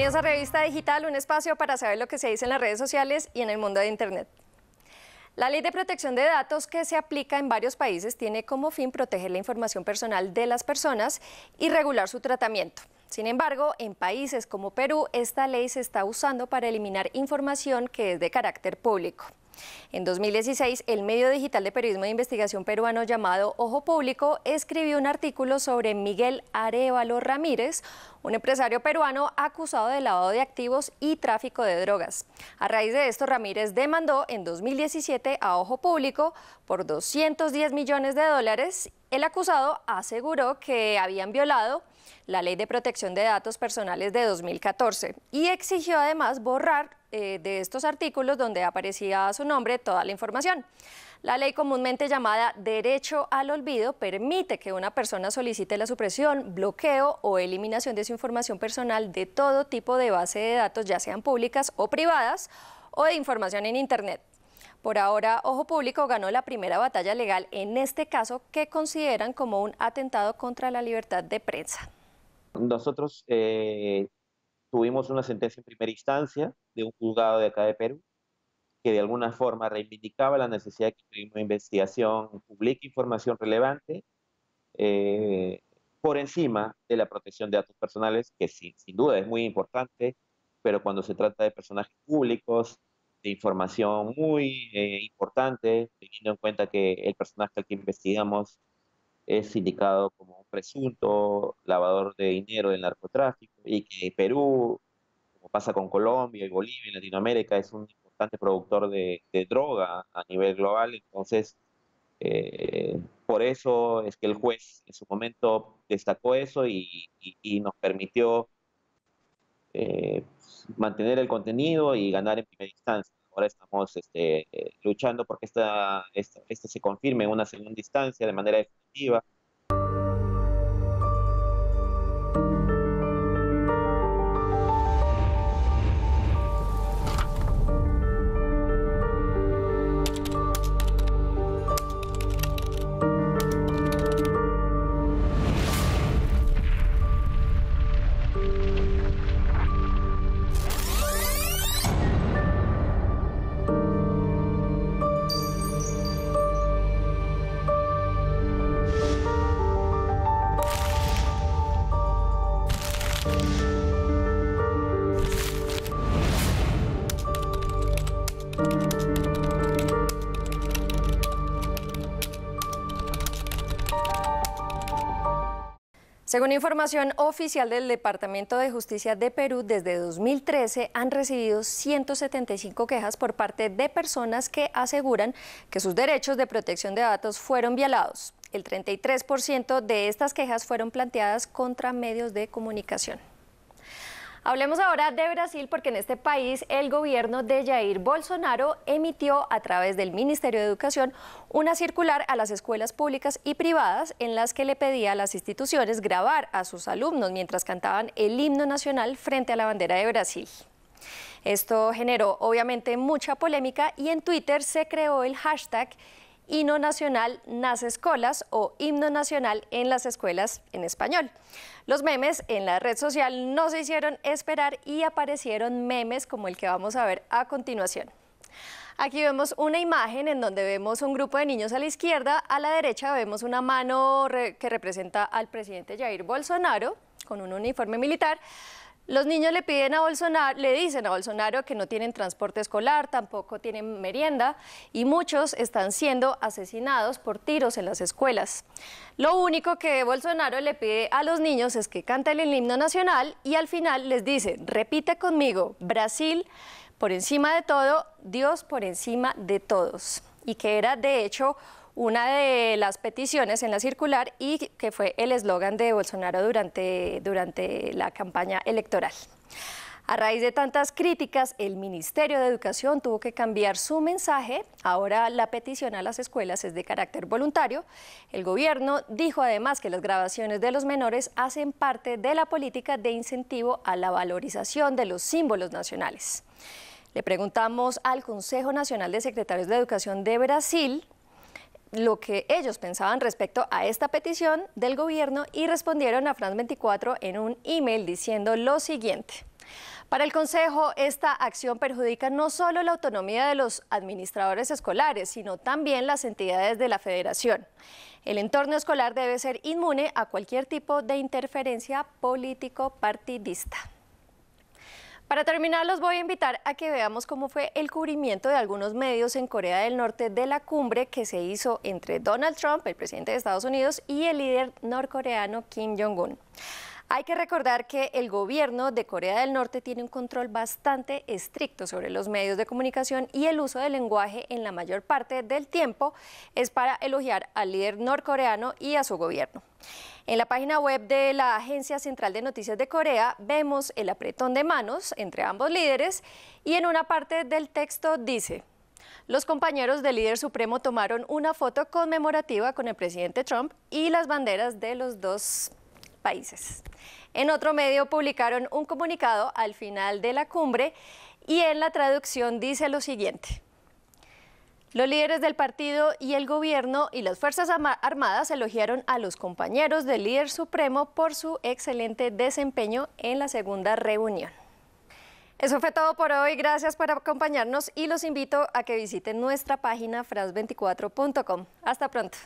Bienvenidos a Revista Digital, un espacio para saber lo que se dice en las redes sociales y en el mundo de Internet. La ley de protección de datos que se aplica en varios países tiene como fin proteger la información personal de las personas y regular su tratamiento. Sin embargo, en países como Perú, esta ley se está usando para eliminar información que es de carácter público. En 2016, el medio digital de periodismo de investigación peruano llamado Ojo Público escribió un artículo sobre Miguel Arevalo Ramírez, un empresario peruano acusado de lavado de activos y tráfico de drogas. A raíz de esto, Ramírez demandó en 2017 a Ojo Público por 210 millones de dólares. El acusado aseguró que habían violado la Ley de Protección de Datos Personales de 2014 y exigió además borrar eh, de estos artículos donde aparecía su nombre toda la información. La ley comúnmente llamada derecho al olvido permite que una persona solicite la supresión, bloqueo o eliminación de su información personal de todo tipo de base de datos, ya sean públicas o privadas, o de información en Internet. Por ahora, Ojo Público ganó la primera batalla legal en este caso que consideran como un atentado contra la libertad de prensa. Nosotros eh, tuvimos una sentencia en primera instancia de un juzgado de acá de Perú que de alguna forma reivindicaba la necesidad de que una investigación publique información relevante eh, por encima de la protección de datos personales, que sin duda es muy importante, pero cuando se trata de personajes públicos, de información muy eh, importante, teniendo en cuenta que el personaje al que investigamos es indicado como un presunto lavador de dinero del narcotráfico y que Perú, como pasa con Colombia y Bolivia y Latinoamérica, es un importante productor de, droga a nivel global. Entonces, eh, por eso es que el juez en su momento destacó eso y nos permitió mantener el contenido y ganar en primera instancia. Ahora estamos este, eh, luchando porque esta, esta, se confirme en una segunda instancia de manera definitiva. Según información oficial del Departamento de Justicia de Perú, desde 2013 han recibido 175 quejas por parte de personas que aseguran que sus derechos de protección de datos fueron violados. El 33% de estas quejas fueron planteadas contra medios de comunicación. Hablemos ahora de Brasil porque en este país el gobierno de Jair Bolsonaro emitió a través del Ministerio de Educación una circular a las escuelas públicas y privadas en las que le pedía a las instituciones grabar a sus alumnos mientras cantaban el himno nacional frente a la bandera de Brasil. Esto generó obviamente mucha polémica y en Twitter se creó el hashtag Hino Nacional Nas Escolas o Himno Nacional en las Escuelas en Español. Los memes en la red social no se hicieron esperar y aparecieron memes como el que vamos a ver a continuación. Aquí vemos una imagen en donde vemos un grupo de niños a la izquierda, a la derecha vemos una mano que representa al presidente Jair Bolsonaro con un uniforme militar. Los niños le piden a Bolsonaro, le dicen a Bolsonaro que no tienen transporte escolar, tampoco tienen merienda y muchos están siendo asesinados por tiros en las escuelas. Lo único que Bolsonaro le pide a los niños es que cante el himno nacional y al final les dice, repite conmigo, Brasil por encima de todo, Dios por encima de todos. Y que era de hecho una de las peticiones en la circular y que fue el eslogan de Bolsonaro durante, durante la campaña electoral. A raíz de tantas críticas, el Ministerio de Educación tuvo que cambiar su mensaje. Ahora la petición a las escuelas es de carácter voluntario. El gobierno dijo además que las grabaciones de los menores hacen parte de la política de incentivo a la valorización de los símbolos nacionales. Le preguntamos al Consejo Nacional de Secretarios de Educación de Brasil lo que ellos pensaban respecto a esta petición del gobierno y respondieron a France 24 en un email diciendo lo siguiente. Para el Consejo, esta acción perjudica no solo la autonomía de los administradores escolares, sino también las entidades de la federación. El entorno escolar debe ser inmune a cualquier tipo de interferencia político-partidista. Para terminar, los voy a invitar a que veamos cómo fue el cubrimiento de algunos medios en Corea del Norte de la cumbre que se hizo entre Donald Trump, el presidente de Estados Unidos, y el líder norcoreano Kim Jong-un. Hay que recordar que el gobierno de Corea del Norte tiene un control bastante estricto sobre los medios de comunicación y el uso del lenguaje en la mayor parte del tiempo es para elogiar al líder norcoreano y a su gobierno. En la página web de la Agencia Central de Noticias de Corea vemos el apretón de manos entre ambos líderes y en una parte del texto dice, los compañeros del líder supremo tomaron una foto conmemorativa con el presidente Trump y las banderas de los dos países. En otro medio publicaron un comunicado al final de la cumbre y en la traducción dice lo siguiente. Los líderes del partido y el gobierno y las Fuerzas Armadas elogiaron a los compañeros del líder supremo por su excelente desempeño en la segunda reunión. Eso fue todo por hoy, gracias por acompañarnos y los invito a que visiten nuestra página fras24.com. Hasta pronto.